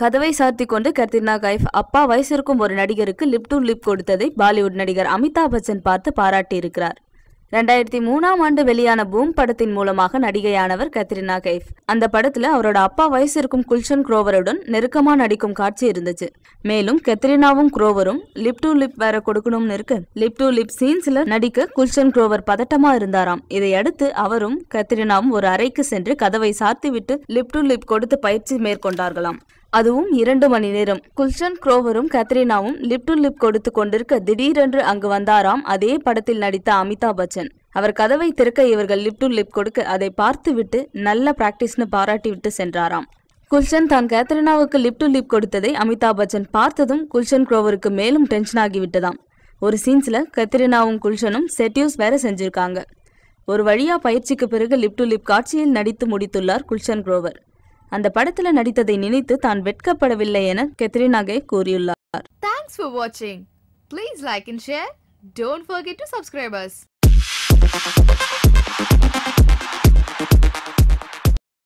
கதவை சாத்தி கொண்டு கர்த்தினா கைஃப் அப்பா இருக்கும் ஒரு நடிகருக்கு லிப் டு லிப் கொடுத்ததை பாலிவுட் நடிகர் அமிதாப் பச்சன் பார்த்து பாராட்டியிருக்கிறார் ரெண்டாயிரத்தி மூணாம் ஆண்டு வெளியான பூம் படத்தின் மூலமாக நடிகையானவர் கத்ரினா கைஃப் அந்த படத்துல அவரோட அப்பா வயசு இருக்கும் குல்ஷன் குரோவருடன் நெருக்கமா நடிக்கும் காட்சி இருந்துச்சு மேலும் கத்ரினாவும் குரோவரும் லிப் டு லிப் வேற கொடுக்கணும்னு இருக்கு லிப் டு லிப் சீன்ஸ்ல நடிக்க குல்ஷன் குரோவர் பதட்டமா இருந்தாராம் இதையடுத்து அவரும் கத்ரினாவும் ஒரு அறைக்கு சென்று கதவை சாத்திவிட்டு லிப் டு லிப் கொடுத்து பயிற்சி மேற்கொண்டார்களாம் அதுவும் இரண்டு மணி நேரம் குல்ஷன் குரோவரும் கத்ரீனாவும் லிப் டு லிப் கொடுத்து கொண்டிருக்க திடீரென்று அங்கு வந்தாராம் அதே படத்தில் நடித்த அமிதாப் பச்சன் அவர் கதவை திறக்க இவர்கள் லிப் டு லிப் கொடுக்க அதை பார்த்துவிட்டு நல்ல பிராக்டிஸ்னு பாராட்டிவிட்டு சென்றாராம் குல்ஷன் தான் கேத்ரினாவுக்கு லிப் டு லிப் கொடுத்ததை அமிதாப் பச்சன் பார்த்ததும் குல்ஷன் குரோவருக்கு மேலும் டென்ஷன் ஆகிவிட்டதாம் ஒரு சீன்ஸில் கத்ரினாவும் குல்ஷனும் செட்யூஸ் வேற செஞ்சிருக்காங்க ஒரு வழியா பயிற்சிக்கு பிறகு லிப் டு லிப் காட்சியில் நடித்து முடித்துள்ளார் குல்ஷன் குரோவர் அந்த படத்துல நடித்ததை நினைத்து தான் வெட்கப்படவில்லை என கெத்ரினாகே கூறியுள்ளார் தேங்க்ஸ் ஃபார் வாட்சிங் please like and share don't forget to subscribers